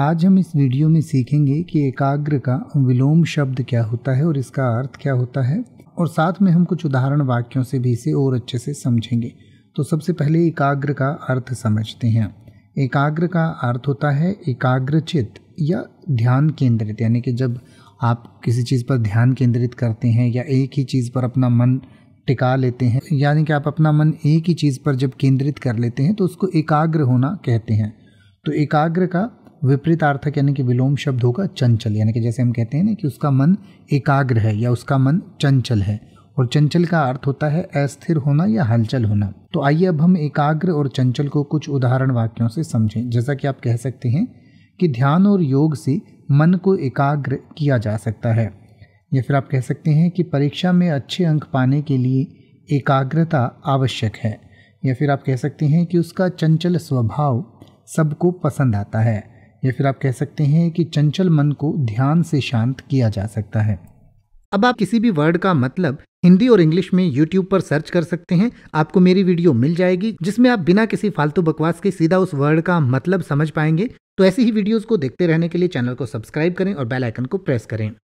आज हम इस वीडियो में सीखेंगे कि एकाग्र का विलोम शब्द क्या होता है और इसका अर्थ क्या होता है और साथ में हम कुछ उदाहरण वाक्यों से भी इसे और अच्छे से समझेंगे तो सबसे पहले एकाग्र का अर्थ समझते हैं एकाग्र का अर्थ होता है एकाग्रचित या ध्यान केंद्रित यानी कि जब आप किसी चीज़ पर ध्यान केंद्रित करते हैं या एक ही चीज़ पर अपना मन टिका लेते हैं यानी कि आप अपना मन एक ही चीज़ पर जब केंद्रित कर लेते हैं तो उसको एकाग्र होना कहते हैं तो एकाग्र का विपरीतार्थक यानी कि विलोम शब्द होगा चंचल यानी कि जैसे हम कहते हैं ना कि उसका मन एकाग्र है या उसका मन चंचल है और चंचल का अर्थ होता है अस्थिर होना या हलचल होना तो आइए अब हम एकाग्र और चंचल को कुछ उदाहरण वाक्यों से समझें जैसा कि आप कह सकते हैं कि ध्यान और योग से मन को एकाग्र किया जा सकता है या फिर आप कह सकते हैं कि परीक्षा में अच्छे अंक पाने के लिए एकाग्रता आवश्यक है या फिर आप कह सकते हैं कि उसका चंचल स्वभाव सबको पसंद आता है या फिर आप कह सकते हैं कि चंचल मन को ध्यान से शांत किया जा सकता है अब आप किसी भी वर्ड का मतलब हिंदी और इंग्लिश में यूट्यूब पर सर्च कर सकते हैं आपको मेरी वीडियो मिल जाएगी जिसमें आप बिना किसी फालतू बकवास के सीधा उस वर्ड का मतलब समझ पाएंगे तो ऐसी ही वीडियोस को देखते रहने के लिए चैनल को सब्सक्राइब करें और बेल आइकन को प्रेस करें